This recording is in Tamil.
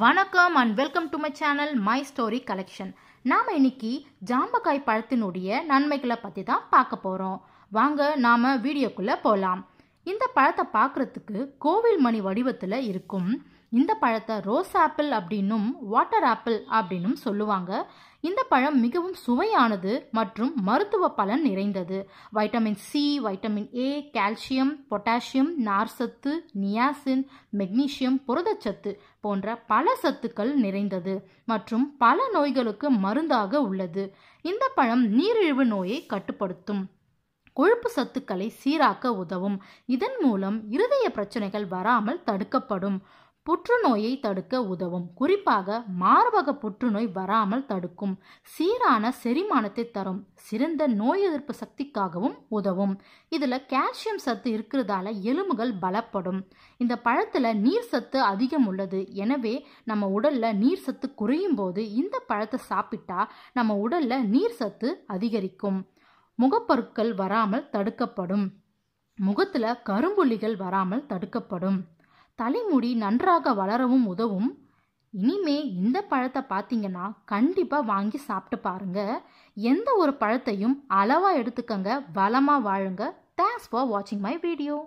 வணக்கம் and welcome to my channel my story collection நாம் இன்னைக்கு ஜாம்பக்காய் பழத்தினுடைய நன்மைகளை பற்றி தான் பார்க்க போகிறோம் வாங்க நாம் வீடியோக்குள்ளே போகலாம் இந்த பழத்தை பார்க்குறதுக்கு கோவில் மணி வடிவத்தில் இருக்கும் இந்த பழத்தை ரோஸ் ஆப்பிள் அப்படின்னும் வாட்டர் ஆப்பிள் அப்படின்னும் சொல்லுவாங்க இந்த பழம் மிகவும் சுவையானது மற்றும் மருத்துவ பலன் நிறைந்தது vitamin C vitamin A calcium potassium நார்சத்து நியாசின் மெக்னீசியம் புரதச்சத்து போன்ற பல சத்துக்கள் நிறைந்தது மற்றும் பல நோய்களுக்கு மருந்தாக உள்ளது இந்த பழம் நீரிழிவு நோயை கட்டுப்படுத்தும் கொழுப்பு சத்துக்களை சீராக்க உதவும் இதன் மூலம் இருதய பிரச்சனைகள் வராமல் தடுக்கப்படும் புற்றுநோயை தடுக்க உதவும் குறிப்பாக மார்பக புற்றுநோய் வராமல் தடுக்கும் சீரான செரிமானத்தை தரும் சிறந்த நோய் எதிர்ப்பு சக்திக்காகவும் உதவும் இதில் கால்சியம் சத்து இருக்கிறதால எலும்புகள் பலப்படும் இந்த பழத்தில் நீர் சத்து அதிகம் உள்ளது எனவே நம்ம உடலில் நீர் சத்து குறையும் போது இந்த பழத்தை சாப்பிட்டா நம்ம உடலில் நீர் சத்து அதிகரிக்கும் முகப்பருக்கள் வராமல் தடுக்கப்படும் முகத்துல கரும்புள்ளிகள் வராமல் தடுக்கப்படும் தலைமுடி நன்றாக வளரவும் உதவும் இனிமே இந்த பழத்தை பார்த்தீங்கன்னா கண்டிப்பாக வாங்கி சாப்பிட்டு பாருங்க எந்த ஒரு பழத்தையும் அளவாக எடுத்துக்கங்க பலமாக வாழுங்க தேங்க்ஸ் ஃபார் வாட்சிங் மை வீடியோ